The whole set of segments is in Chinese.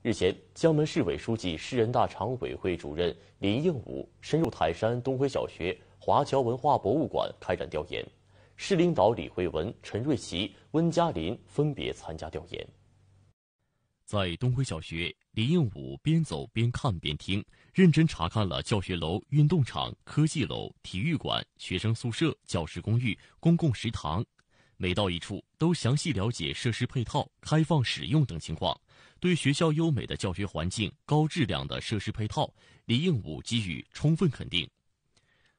日前，江门市委书记、市人大常委会主任林应武深入台山东辉小学、华侨文化博物馆开展调研，市领导李慧文、陈瑞奇、温嘉林分别参加调研。在东辉小学，林应武边走边看边听，认真查看了教学楼、运动场、科技楼、体育馆、学生宿舍、教师公寓、公共食堂。每到一处，都详细了解设施配套、开放使用等情况。对学校优美的教学环境、高质量的设施配套，李应武给予充分肯定。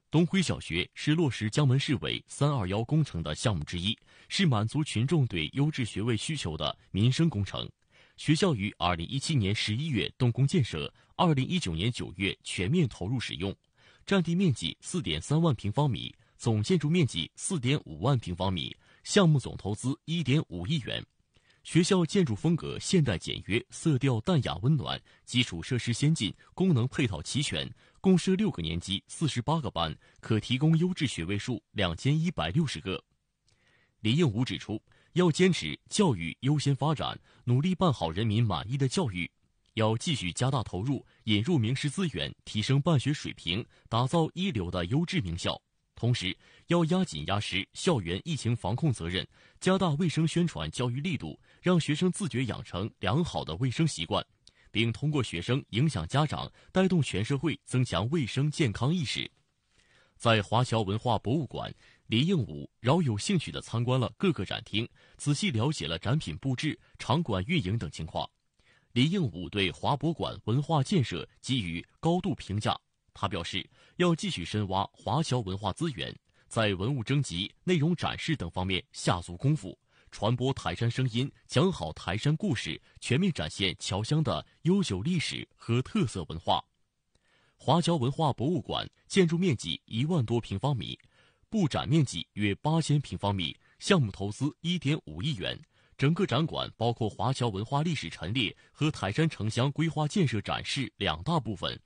东辉小学是落实江门市委“三二幺”工程的项目之一，是满足群众对优质学位需求的民生工程。学校于二零一七年十一月动工建设，二零一九年九月全面投入使用，占地面积四点三万平方米，总建筑面积四点五万平方米。项目总投资一点五亿元，学校建筑风格现代简约，色调淡雅温暖，基础设施先进，功能配套齐全，共设六个年级，四十八个班，可提供优质学位数两千一百六十个。李应武指出，要坚持教育优先发展，努力办好人民满意的教育，要继续加大投入，引入名师资源，提升办学水平，打造一流的优质名校。同时，要压紧压实校园疫情防控责任，加大卫生宣传教育力度，让学生自觉养成良好的卫生习惯，并通过学生影响家长，带动全社会增强卫生健康意识。在华侨文化博物馆，李应武饶有兴趣地参观了各个展厅，仔细了解了展品布置、场馆运营等情况。李应武对华博馆文化建设给予高度评价。他表示要继续深挖华侨文化资源，在文物征集、内容展示等方面下足功夫，传播台山声音，讲好台山故事，全面展现侨乡的悠久历史和特色文化。华侨文化博物馆建筑面积一万多平方米，布展面积约八千平方米，项目投资一点五亿元。整个展馆包括华侨文化历史陈列和台山城乡规划建设展示两大部分。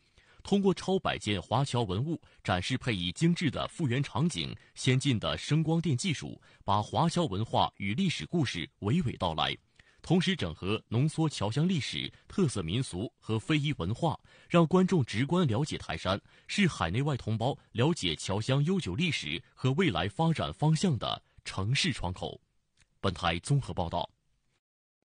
通过超百件华侨文物展示，配以精致的复原场景、先进的声光电技术，把华侨文化与历史故事娓娓道来。同时，整合浓缩侨乡历史、特色民俗和非遗文化，让观众直观了解台山，是海内外同胞了解侨乡悠久历史和未来发展方向的城市窗口。本台综合报道。